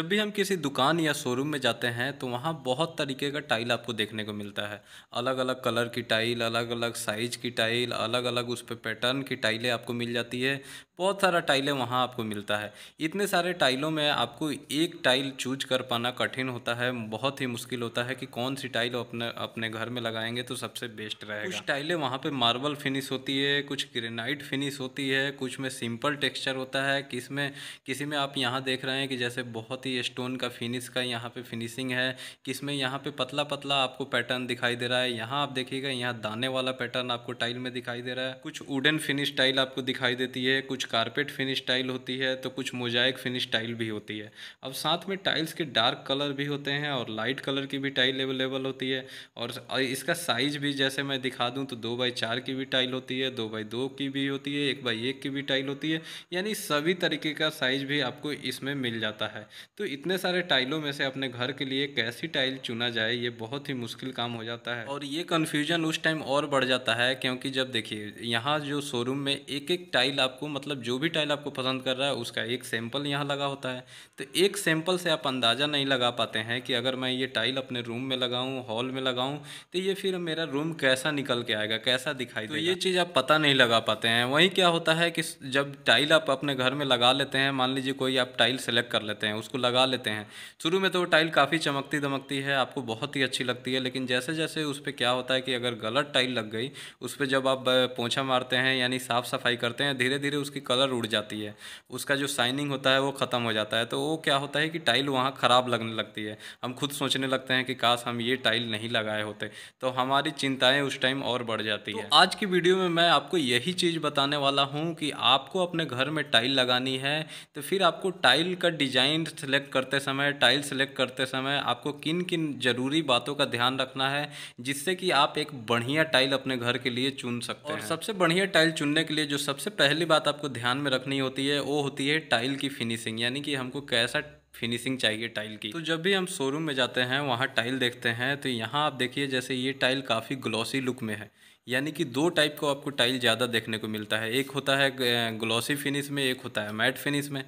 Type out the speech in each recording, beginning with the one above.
जब भी हम किसी दुकान या शोरूम में जाते हैं तो वहाँ बहुत तरीके का टाइल आपको देखने को मिलता है अलग अलग कलर की टाइल अलग अलग साइज की टाइल अलग अलग उस पर पैटर्न की टाइलें आपको मिल जाती है बहुत सारा टाइलें वहाँ आपको मिलता है इतने सारे टाइलों में आपको एक टाइल चूज कर पाना कठिन होता है बहुत ही मुश्किल होता है कि कौन सी टाइल अपने अपने घर में लगाएंगे तो सबसे बेस्ट रहेगा कुछ टाइलें वहाँ पर मार्बल फिनिश होती है कुछ ग्रेनाइट फिनिश होती है कुछ में सिंपल टेक्स्चर होता है किस में किसी में आप यहाँ देख रहे हैं कि जैसे बहुत ही स्टोन का फिनिश का यहाँ पे फिनिशिंग है किस में यहाँ पे पतला पतला आपको पैटर्न दिखाई दे रहा है यहाँ आप देखिएगा यहाँ दाने वाला पैटर्न आपको टाइल में दिखाई दे रहा है कुछ वुडन फिनिश टाइल आपको दिखाई देती है कुछ कारपेट फिनिश टाइल होती है तो कुछ मोजाइक फिनिश टाइल भी होती है अब साथ में टाइल्स के डार्क कलर भी होते हैं और लाइट कलर की भी टाइल अवेलेबल होती है और इसका साइज भी जैसे मैं दिखा दूँ तो दो बाई चार की भी टाइल होती है दो बाई दो की भी होती है एक बाई एक की भी टाइल होती है यानी सभी तरीके का साइज भी आपको इसमें मिल जाता है तो इतने सारे टाइलों में से अपने घर के लिए कैसी टाइल चुना जाए ये बहुत ही मुश्किल काम हो जाता है और ये कन्फ्यूजन उस टाइम और बढ़ जाता है क्योंकि जब देखिए यहाँ जो शोरूम में एक एक टाइल आपको मतलब मतलब जो भी टाइल आपको पसंद कर रहा है उसका एक सैंपल यहाँ लगा होता है तो एक सैंपल से आप अंदाज़ा नहीं लगा पाते हैं कि अगर मैं ये टाइल अपने रूम में लगाऊँ हॉल में लगाऊँ तो ये फिर मेरा रूम कैसा निकल के आएगा कैसा दिखाई तो ये चीज़ आप पता नहीं लगा पाते हैं वहीं क्या होता है कि जब टाइल आप अपने घर में लगा लेते हैं मान लीजिए कोई आप टाइल सेलेक्ट कर लेते हैं उसको लगा लेते हैं शुरू में तो वो टाइल काफ़ी चमकती दमकती है आपको बहुत ही अच्छी लगती है लेकिन जैसे जैसे उस पर क्या होता है कि अगर गलत टाइल लग गई उस पर जब आप पोछा मारते हैं यानी साफ़ सफाई करते हैं धीरे धीरे उसकी कलर उड़ जाती है उसका जो शाइनिंग होता है वो ख़त्म हो जाता है तो वो क्या होता है कि टाइल वहाँ ख़राब लगने लगती है हम खुद सोचने लगते हैं कि काश हम ये टाइल नहीं लगाए होते तो हमारी चिंताएँ उस टाइम और बढ़ जाती तो है आज की वीडियो में मैं आपको यही चीज़ बताने वाला हूँ कि आपको अपने घर में टाइल लगानी है तो फिर आपको टाइल का डिज़ाइन सेलेक्ट करते समय टाइल सेलेक्ट करते समय आपको किन किन ज़रूरी बातों का ध्यान रखना है जिससे कि आप एक बढ़िया टाइल अपने घर के लिए चुन सकते हैं सबसे बढ़िया टाइल चुनने के लिए जो सबसे पहली बात आपको ध्यान में रखनी होती है वो होती है टाइल की फिनिशिंग यानी कि हमको कैसा फिनिशिंग चाहिए टाइल की तो जब भी हम शोरूम में जाते हैं वहाँ टाइल देखते हैं तो यहाँ आप देखिए जैसे ये टाइल काफ़ी ग्लॉसी लुक में है यानी कि दो टाइप को आपको टाइल ज़्यादा देखने को मिलता है एक होता है ग्लॉसी फिनिश में एक होता है मैट फिनिश में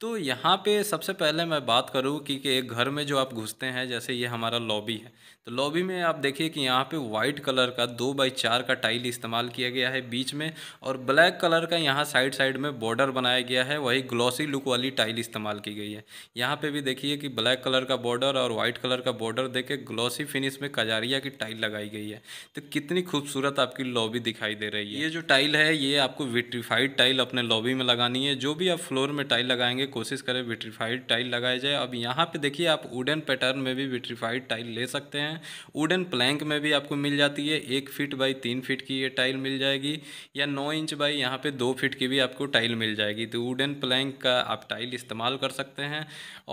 तो यहाँ पे सबसे पहले मैं बात करूँ कि, कि एक घर में जो आप घुसते हैं जैसे ये हमारा लॉबी है तो लॉबी में आप देखिए कि यहाँ पे वाइट कलर का दो बाई चार का टाइल इस्तेमाल किया गया है बीच में और ब्लैक कलर का यहाँ साइड साइड में बॉर्डर बनाया गया है वही ग्लॉसी लुक वाली टाइल इस्तेमाल की गई है यहाँ पर भी देखिए कि ब्लैक कलर का बॉर्डर और वाइट कलर का बॉर्डर देखे ग्लॉसी फिनिश में कजारिया की टाइल लगाई गई है तो कितनी खूबसूरत आपकी लॉबी दिखाई दे रही है ये जो टाइल है ये आपको विट्रीफाइड टाइल अपने लॉबी में लगानी है जो भी आप फ्लोर में टाइल लगाएंगे आगे कोशिश करें विट्रीफाइड टाइल लगाया जाए अब यहाँ पे देखिए आप वुडन पैटर्न में भी विट्रीफाइड टाइल ले सकते हैं वुडन प्लैंक में भी आपको मिल जाती है एक फिट बाई तीन फिट की ये टाइल मिल जाएगी या नौ इंच बाई यहाँ पे दो फिट की भी आपको टाइल मिल जाएगी तो वुडन प्लैंक का आप टाइल इस्तेमाल कर सकते हैं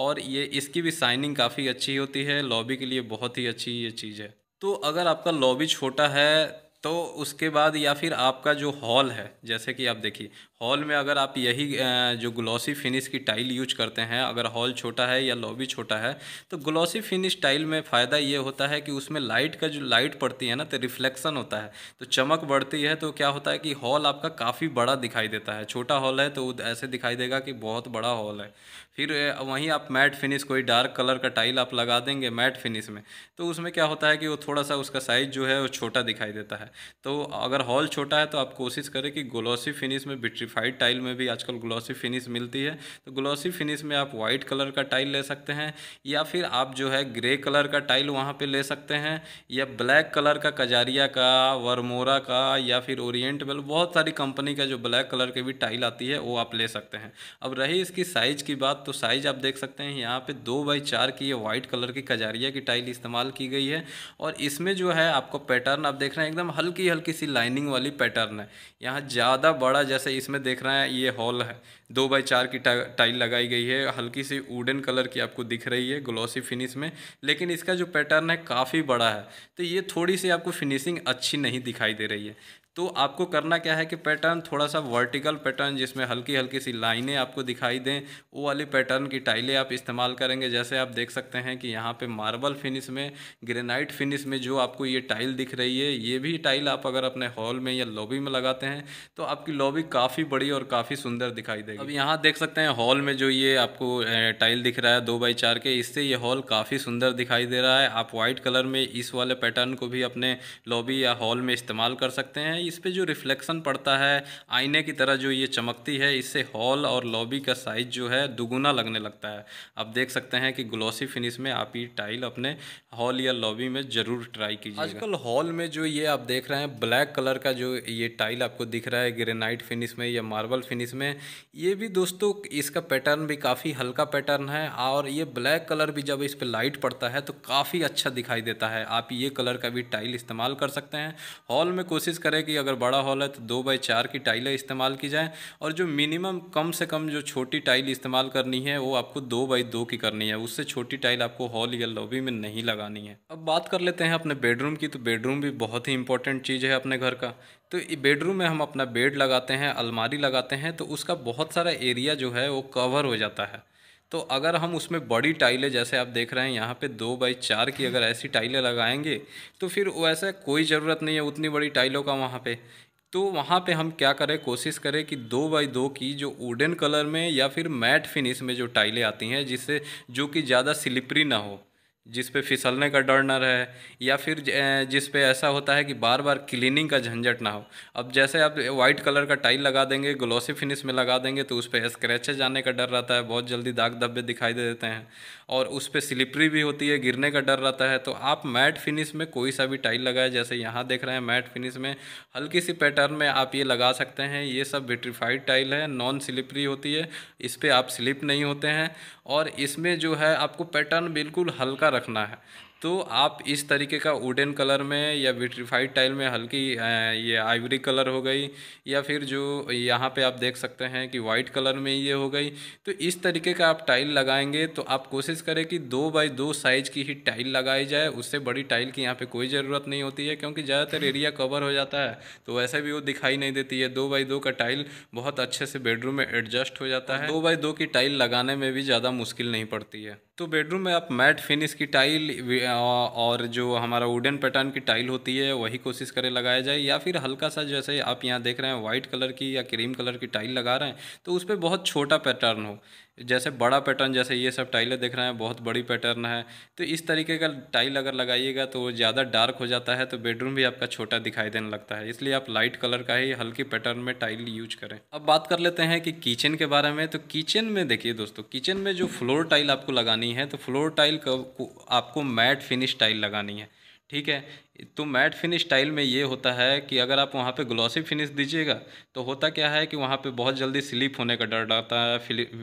और ये इसकी भी साइनिंग काफ़ी अच्छी होती है लॉबी के लिए बहुत ही अच्छी ये चीज़ है तो अगर आपका लॉबी छोटा है तो उसके बाद या फिर आपका जो हॉल है जैसे कि आप देखिए हॉल में अगर आप यही जो ग्लॉसी फिनिश की टाइल यूज करते हैं अगर हॉल छोटा है या लॉबी छोटा है तो ग्लॉसी फिनिश टाइल में फ़ायदा ये होता है कि उसमें लाइट का जो लाइट पड़ती है ना तो रिफ्लेक्शन होता है तो चमक बढ़ती है तो क्या होता है कि हॉल आपका काफ़ी बड़ा दिखाई देता है छोटा हॉल है तो ऐसे दिखाई देगा कि बहुत बड़ा हॉल है फिर वहीं आप मैट फिनिश कोई डार्क कलर का टाइल आप लगा देंगे मैट फिनिश में तो उसमें क्या होता है कि वो थोड़ा सा उसका साइज़ जो है वो छोटा दिखाई देता है तो अगर हॉल छोटा है तो आप कोशिश करें कि ग्लॉसी फिनिश में विट्रीफाइड टाइल में भी आजकल ग्लॉसी फिनिश मिलती है तो ग्लॉसी फिनिश में आप वाइट कलर का टाइल ले सकते हैं या फिर आप जो है ग्रे कलर का टाइल वहाँ पर ले सकते हैं या ब्लैक कलर का कजारिया का वरमोरा का या फिर ओरिएंट बहुत सारी कंपनी का जो ब्लैक कलर की भी टाइल आती है वो आप ले सकते हैं अब रही इसकी साइज़ की बात तो साइज़ आप देख सकते हैं यहाँ पे दो बाई चार की ये वाइट कलर की कजारिया की टाइल इस्तेमाल की गई है और इसमें जो है आपको पैटर्न आप देख रहे हैं एकदम हल्की हल्की सी लाइनिंग वाली पैटर्न है यहाँ ज़्यादा बड़ा जैसे इसमें देख रहे हैं ये हॉल है दो बाई चार की टा, टाइल लगाई गई है हल्की सी वुडन कलर की आपको दिख रही है ग्लॉसी फिनिश में लेकिन इसका जो पैटर्न है काफ़ी बड़ा है तो ये थोड़ी सी आपको फिनिशिंग अच्छी नहीं दिखाई दे रही है तो आपको करना क्या है कि पैटर्न थोड़ा सा वर्टिकल पैटर्न जिसमें हल्की हल्की सी लाइनें आपको दिखाई दें वो वाली पैटर्न की टाइलें आप इस्तेमाल करेंगे जैसे आप देख सकते हैं कि यहाँ पे मार्बल फिनिश में ग्रेनाइट फिनिश में जो आपको ये टाइल दिख रही है ये भी टाइल आप अगर अपने हॉल में या लॉबी में लगाते हैं तो आपकी लॉबी काफ़ी बड़ी और काफ़ी सुंदर दिखाई देगी अब यहाँ देख सकते हैं हॉल में जो ये आपको टाइल दिख रहा है दो बाई चार के इससे ये हॉल काफ़ी सुंदर दिखाई दे रहा है आप व्हाइट कलर में इस वाले पैटर्न को भी अपने लॉबी या हॉल में इस्तेमाल कर सकते हैं इस पर जो रिफ्लेक्शन पड़ता है आईने की तरह जो ये चमकती है इससे हॉल और लॉबी का साइज जो है दुगुना लगने लगता है आप देख सकते हैं कि ग्लॉसी फिनिश में आप ये टाइल अपने हॉल या लॉबी में ज़रूर ट्राई कीजिए आजकल हॉल में जो ये आप देख रहे हैं ब्लैक कलर का जो ये टाइल आपको दिख रहा है ग्रेनाइट फिनिश में या मार्बल फिनिश में ये भी दोस्तों इसका पैटर्न भी काफ़ी हल्का पैटर्न है और ये ब्लैक कलर भी जब इस पर लाइट पड़ता है तो काफ़ी अच्छा दिखाई देता है आप ये कलर का भी टाइल इस्तेमाल कर सकते हैं हॉल में कोशिश करें कि अगर बड़ा हॉल है तो दो बाई चार की टाइलें इस्तेमाल की जाएँ और जो मिनिमम कम से कम जो छोटी टाइल इस्तेमाल करनी है वो आपको दो बाई दो की करनी है उससे छोटी टाइल आपको हॉल या लॉबी में नहीं लगानी है अब बात कर लेते हैं अपने बेडरूम की तो बेडरूम भी बहुत ही इंपॉर्टेंट चीज़ है अपने घर का तो बेडरूम में हम अपना बेड लगाते हैं अलमारी लगाते हैं तो उसका बहुत सारा एरिया जो है वो कवर हो जाता है तो अगर हम उसमें बड़ी टाइलें जैसे आप देख रहे हैं यहाँ पे दो बाई चार की अगर ऐसी टाइलें लगाएंगे तो फिर वैसे कोई ज़रूरत नहीं है उतनी बड़ी टाइलों का वहाँ पे तो वहाँ पे हम क्या करें कोशिश करें कि दो बाई दो की जो वुडन कलर में या फिर मैट फिनिश में जो टाइलें आती हैं जिससे जो कि ज़्यादा स्लिपरी ना हो जिस पे फिसलने का डर ना रहे या फिर जिस पे ऐसा होता है कि बार बार क्लीनिंग का झंझट ना हो अब जैसे आप वाइट कलर का टाइल लगा देंगे ग्लोसी फिनिश में लगा देंगे तो उस पर स्क्रैचेज जाने का डर रहता है बहुत जल्दी दाग धब्बे दिखाई दे देते हैं और उस पर स्लिपरी भी होती है गिरने का डर रहता है तो आप मैट फिनिश में कोई सा भी टाइल लगाए जैसे यहाँ देख रहे हैं मैट फिनिश में हल्की सी पैटर्न में आप ये लगा सकते हैं ये सब विट्रीफाइड टाइल है नॉन स्लिपरी होती है इस पर आप स्लिप नहीं होते हैं और इसमें जो है आपको पैटर्न बिल्कुल हल्का रखना है तो आप इस तरीके का वुडन कलर में या विट्रीफाइड टाइल में हल्की ये आइवरी कलर हो गई या फिर जो यहाँ पे आप देख सकते हैं कि वाइट कलर में ये हो गई तो इस तरीके का आप टाइल लगाएंगे तो आप कोशिश करें कि दो बाई दो साइज़ की ही टाइल लगाई जाए उससे बड़ी टाइल की यहाँ पे कोई ज़रूरत नहीं होती है क्योंकि ज़्यादातर एरिया कवर हो जाता है तो वैसे भी वो दिखाई नहीं देती है दो बाई दो का टाइल बहुत अच्छे से बेडरूम में एडजस्ट हो जाता है दो बाई दो की टाइल लगाने में भी ज़्यादा मुश्किल नहीं पड़ती है तो बेडरूम में आप मैट फिनिश की टाइल और जो हमारा वुडन पैटर्न की टाइल होती है वही कोशिश करें लगाया जाए या फिर हल्का सा जैसे आप यहाँ देख रहे हैं वाइट कलर की या क्रीम कलर की टाइल लगा रहे हैं तो उस पर बहुत छोटा पैटर्न हो जैसे बड़ा पैटर्न जैसे ये सब टाइलें देख रहे हैं बहुत बड़ी पैटर्न है तो इस तरीके का टाइल अगर लगाइएगा तो ज़्यादा डार्क हो जाता है तो बेडरूम भी आपका छोटा दिखाई देने लगता है इसलिए आप लाइट कलर का ही हल्की पैटर्न में टाइल यूज करें अब बात कर लेते हैं कि किचन के बारे में तो किचन में देखिए दोस्तों किचन में जो फ्लोर टाइल आपको लगानी है तो फ्लोर टाइल आपको मैट फिनिश टाइल लगानी है ठीक है तो मैट फिनिश स्टाइल में ये होता है कि अगर आप वहाँ पे ग्लॉसी फिनिश दीजिएगा तो होता क्या है कि वहाँ पे बहुत जल्दी स्लिप होने का डर रहता है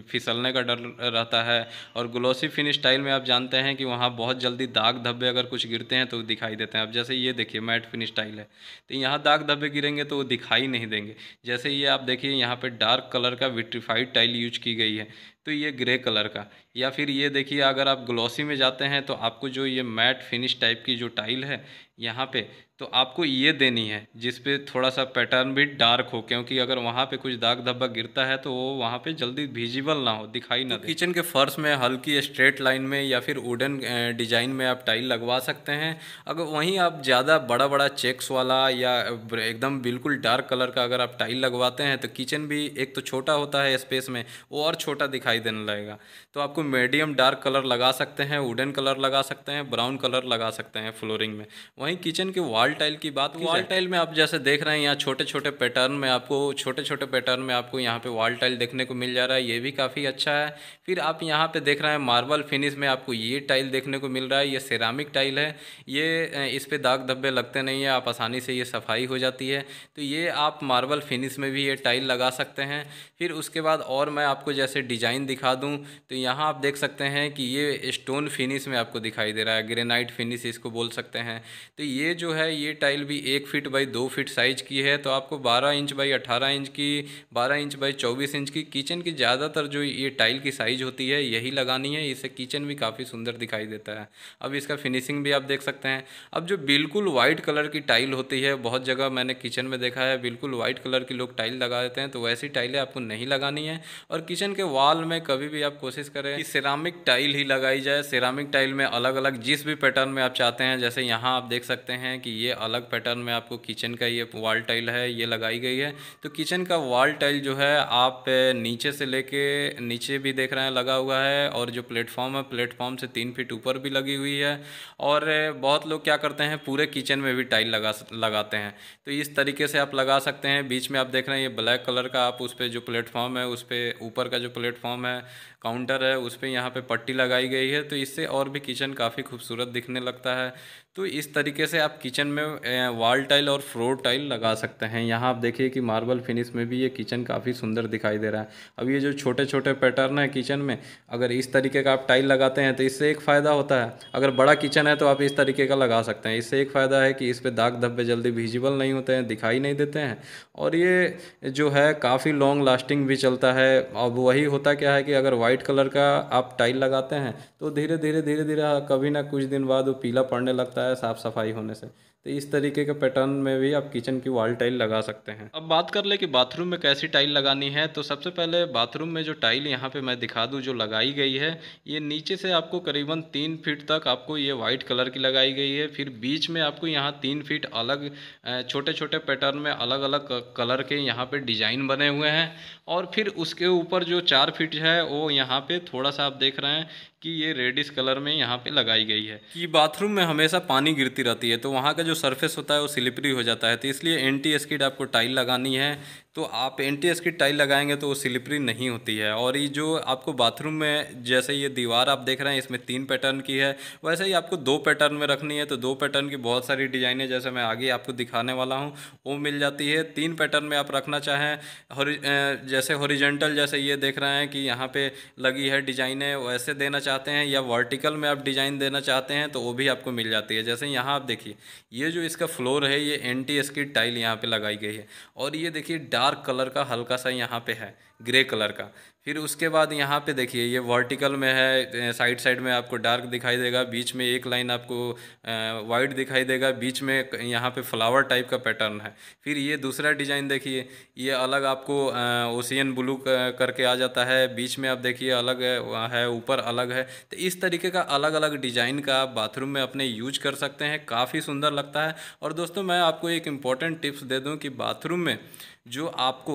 फिसलने का डर रहता है और ग्लॉसी फिनिश स्टाइल में आप जानते हैं कि वहाँ बहुत जल्दी दाग धब्बे अगर कुछ गिरते हैं तो दिखाई देते हैं अब जैसे ये देखिए मैट फिनिश स्टाइल है तो यहाँ दाग धब्बे गिरेंगे तो वो दिखाई नहीं देंगे जैसे ये आप देखिए यहाँ पर डार्क कलर का विट्रीफाइड टाइल यूज की गई है तो ये ग्रे कलर का या फिर ये देखिए अगर आप ग्लॉसी में जाते हैं तो आपको जो ये मैट फिनिश टाइप की जो टाइल है यहाँ पे तो आपको ये देनी है जिसपे थोड़ा सा पैटर्न भी डार्क हो क्योंकि अगर वहाँ पे कुछ दाग धब्बा गिरता है तो वो वहाँ पे जल्दी विजिबल ना हो दिखाई ना तो किचन के फर्श में हल्की स्ट्रेट लाइन में या फिर वुडन डिजाइन में आप टाइल लगवा सकते हैं अगर वहीं आप ज़्यादा बड़ा बड़ा चेक्स वाला या एकदम बिल्कुल डार्क कलर का अगर आप टाइल लगवाते हैं तो किचन भी एक तो छोटा होता है स्पेस में वो और छोटा दिखाई देने लगेगा तो आपको मीडियम डार्क कलर लगा सकते हैं वुडन कलर लगा सकते हैं ब्राउन कलर लगा सकते हैं फ्लोरिंग में वहीं किचन के वाल वॉल टाइल की बात की वॉल टाइल में आप जैसे देख रहे हैं यहाँ छोटे छोटे पैटर्न में आपको छोटे छोटे पैटर्न में आपको यहाँ पे वॉल टाइल देखने को मिल जा रहा है ये भी काफ़ी अच्छा है फिर आप यहाँ पे देख रहे हैं मार्बल फिनिश में आपको ये टाइल देखने को मिल रहा है ये सिरामिक टाइल है ये इस पर दाग धब्बे लगते नहीं है आप आसानी से ये सफाई हो जाती है तो ये आप मार्बल फिनिश में भी ये टाइल लगा सकते हैं फिर उसके बाद और मैं आपको जैसे डिज़ाइन दिखा दूँ तो यहाँ आप देख सकते हैं कि ये स्टोन फिनिश में आपको दिखाई दे रहा है ग्रेनाइट फिनिश इसको बोल सकते हैं तो ये जो है ये टाइल भी एक फिट बाई दो फिट साइज की है तो आपको बारह इंच बाई अठारह इंच की बारह इंच बाई चौबीस इंच की किचन की ज़्यादातर जो ये टाइल की साइज होती है यही लगानी है इससे किचन भी काफ़ी सुंदर दिखाई देता है अब इसका फिनिशिंग भी आप देख सकते हैं अब जो बिल्कुल वाइट कलर की टाइल होती है बहुत जगह मैंने किचन में देखा है बिल्कुल वाइट कलर की लोग टाइल लगा देते हैं तो वैसी टाइलें आपको नहीं लगानी है और किचन के वाल में कभी भी आप कोशिश करें कि सिरामिक टाइल ही लगाई जाए सिरामिक टाइल में अलग अलग जिस भी पैटर्न में आप चाहते हैं जैसे यहाँ आप देख सकते हैं कि ये अलग पैटर्न में आपको किचन का ये वॉल टाइल है ये लगाई गई है तो किचन का वॉल टाइल जो है आप नीचे से लेके नीचे भी देख रहे हैं लगा हुआ है और जो प्लेटफॉर्म है प्लेटफॉर्म से तीन फीट ऊपर भी लगी हुई है और बहुत लोग क्या करते हैं पूरे किचन में भी टाइल लगा लगाते हैं तो इस तरीके से आप लगा सकते हैं बीच में आप देख रहे हैं ये ब्लैक कलर का आप उस पर जो प्लेटफॉर्म है उस पर ऊपर का जो प्लेटफॉर्म है काउंटर है उस पर यहाँ पर पट्टी लगाई गई है तो इससे और भी किचन काफ़ी खूबसूरत दिखने लगता है तो इस तरीके से आप किचन में वॉल टाइल और फ्लोर टाइल लगा सकते हैं यहाँ आप देखिए कि मार्बल फिनिश में भी ये किचन काफ़ी सुंदर दिखाई दे रहा है अब ये जो छोटे छोटे पैटर्न है किचन में अगर इस तरीके का आप टाइल लगाते हैं तो इससे एक फ़ायदा होता है अगर बड़ा किचन है तो आप इस तरीके का लगा सकते हैं इससे एक फ़ायदा है कि इस पर दाग धब्बे जल्दी विजिबल नहीं होते हैं दिखाई नहीं देते हैं और ये जो है काफ़ी लॉन्ग लास्टिंग भी चलता है अब वही होता क्या है कि अगर वाइट कलर का आप टाइल लगाते हैं तो धीरे धीरे धीरे धीरे कभी ना कुछ दिन बाद वो पीला पड़ने लगता है होता है साफ़ सफाई होने से तो इस तरीके के पैटर्न में भी आप किचन की वॉल टाइल लगा सकते हैं अब बात कर ले कि बाथरूम में कैसी टाइल लगानी है तो सबसे पहले बाथरूम में जो टाइल यहाँ पे मैं दिखा दूँ जो लगाई गई है ये नीचे से आपको करीबन तीन फीट तक आपको ये वाइट कलर की लगाई गई है फिर बीच में आपको यहाँ तीन फीट अलग छोटे छोटे पैटर्न में अलग अलग कलर के यहाँ पर डिजाइन बने हुए हैं और फिर उसके ऊपर जो चार फीट है वो यहाँ पर थोड़ा सा आप देख रहे हैं कि ये रेडिस कलर में यहाँ पे लगाई गई है कि बाथरूम में हमेशा पानी गिरती रहती है तो वहाँ का जो सरफेस होता है वो स्लिपरी हो जाता है तो इसलिए एंटी स्किड आपको टाइल लगानी है तो आप एन की टाइल लगाएंगे तो वो स्लिपरी नहीं होती है और ये जो आपको बाथरूम में जैसे ये दीवार आप देख रहे हैं इसमें तीन पैटर्न की है वैसे ही आपको दो पैटर्न में रखनी है तो दो पैटर्न की बहुत सारी डिजाइनें जैसे मैं आगे आपको दिखाने वाला हूँ वो मिल जाती है तीन पैटर्न में आप रखना चाहें जैसे हॉरिजेंटल जैसे ये देख रहे हैं कि यहाँ पर लगी है डिजाइनें वैसे देना चाहते हैं या वर्टिकल में आप डिजाइन देना चाहते हैं तो वो भी आपको मिल जाती है जैसे यहाँ आप देखिए ये जो इसका फ्लोर है ये एन की टाइल यहाँ पर लगाई गई है और ये देखिए डार्क डार्क कलर का हल्का सा यहाँ पे है ग्रे कलर का फिर उसके बाद यहाँ पे देखिए ये वर्टिकल में है साइड साइड में आपको डार्क दिखाई देगा बीच में एक लाइन आपको वाइट दिखाई देगा बीच में यहाँ पे फ्लावर टाइप का पैटर्न है फिर ये दूसरा डिज़ाइन देखिए ये अलग आपको ओशियन ब्लू करके आ जाता है बीच में आप देखिए अलग है ऊपर अलग है तो इस तरीके का अलग अलग डिज़ाइन का आप बाथरूम में अपने यूज कर सकते हैं काफ़ी सुंदर लगता है और दोस्तों मैं आपको एक इम्पॉर्टेंट टिप्स दे दूँ कि बाथरूम में जो आपको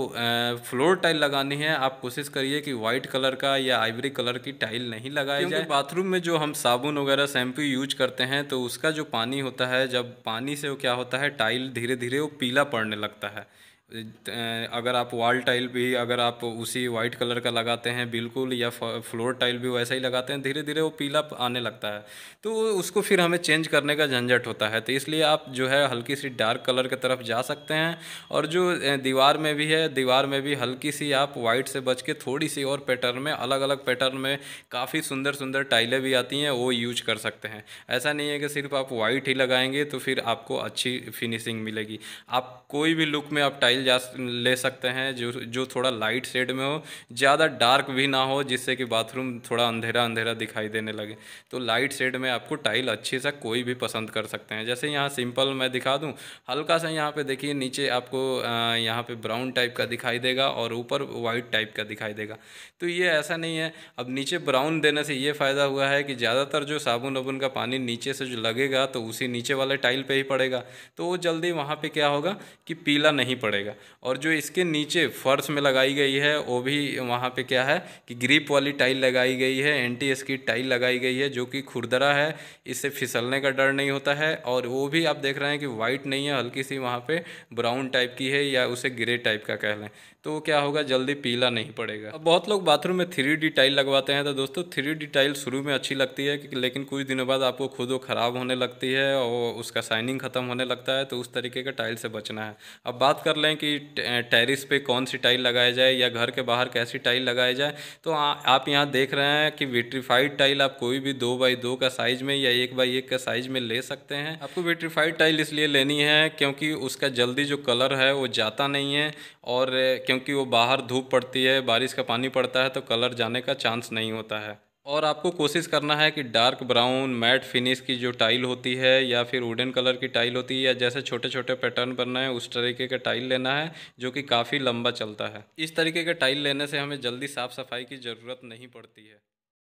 फ्लोर टाइल लगानी है आप कोशिश करिए कि वाइट कलर का या आइवरी कलर की टाइल नहीं लगाई जाए बाथरूम में जो हम साबुन वगैरह शैम्पू यूज करते हैं तो उसका जो पानी होता है जब पानी से वो क्या होता है टाइल धीरे धीरे वो पीला पड़ने लगता है अगर आप वॉल टाइल भी अगर आप उसी वाइट कलर का लगाते हैं बिल्कुल या फ्लोर टाइल भी वैसा ही लगाते हैं धीरे धीरे वो पीला आने लगता है तो उसको फिर हमें चेंज करने का झंझट होता है तो इसलिए आप जो है हल्की सी डार्क कलर की तरफ जा सकते हैं और जो दीवार में भी है दीवार में भी हल्की सी आप वाइट से बच के थोड़ी सी और पैटर्न में अलग अलग पैटर्न में काफ़ी सुंदर सुंदर टाइलें भी आती हैं वो यूज कर सकते हैं ऐसा नहीं है कि सिर्फ आप वाइट ही लगाएंगे तो फिर आपको अच्छी फिनिशिंग मिलेगी आप कोई भी लुक में आप टाइल स्टाइल जा ले सकते हैं जो जो थोड़ा लाइट शेड में हो ज़्यादा डार्क भी ना हो जिससे कि बाथरूम थोड़ा अंधेरा अंधेरा दिखाई देने लगे तो लाइट शेड में आपको टाइल अच्छे सा कोई भी पसंद कर सकते हैं जैसे यहाँ सिंपल मैं दिखा दूँ हल्का सा यहाँ पे देखिए नीचे आपको यहाँ पे ब्राउन टाइप का दिखाई देगा और ऊपर वाइट टाइप का दिखाई देगा तो ये ऐसा नहीं है अब नीचे ब्राउन देने से ये फ़ायदा हुआ है कि ज़्यादातर जो साबुन वाबुन का पानी नीचे से जो लगेगा तो उसी नीचे वाले टाइल पर ही पड़ेगा तो वो जल्दी वहाँ पर क्या होगा कि पीला नहीं पड़ेगा जाएगा और जो इसके नीचे फर्श में लगाई गई है वो भी वहाँ पे क्या है कि ग्रिप वाली टाइल लगाई गई है एंटी स्की टाइल लगाई गई है जो कि खुरदरा है इससे फिसलने का डर नहीं होता है और वो भी आप देख रहे हैं कि वाइट नहीं है हल्की सी वहाँ पर ब्राउन टाइप की है या उसे ग्रे टाइप का कह लें तो वो क्या होगा जल्दी पीला नहीं पड़ेगा अब बहुत लोग बाथरूम में थ्री टाइल लगवाते हैं तो दोस्तों थ्री टाइल शुरू में अच्छी लगती है लेकिन कुछ दिनों बाद आपको खुद वो ख़राब होने लगती है और उसका शाइनिंग ख़त्म होने लगता है तो उस तरीके का टाइल से बचना है अब बात कर लें हैं कि टेरिस पे कौन सी टाइल लगाया जाए या घर के बाहर कैसी टाइल लगाई जाए तो आ, आप यहाँ देख रहे हैं कि विट्रीफाइड टाइल आप कोई भी दो बाई दो का साइज में या एक बाई एक का साइज में ले सकते हैं आपको विट्रीफाइड टाइल इसलिए लेनी है क्योंकि उसका जल्दी जो कलर है वो जाता नहीं है और क्योंकि वो बाहर धूप पड़ती है बारिश का पानी पड़ता है तो कलर जाने का चांस नहीं होता है और आपको कोशिश करना है कि डार्क ब्राउन मैट फिनिश की जो टाइल होती है या फिर वुडन कलर की टाइल होती है या जैसे छोटे छोटे पैटर्न बनना है उस तरीके का टाइल लेना है जो कि काफ़ी लंबा चलता है इस तरीके का टाइल लेने से हमें जल्दी साफ़ सफाई की ज़रूरत नहीं पड़ती है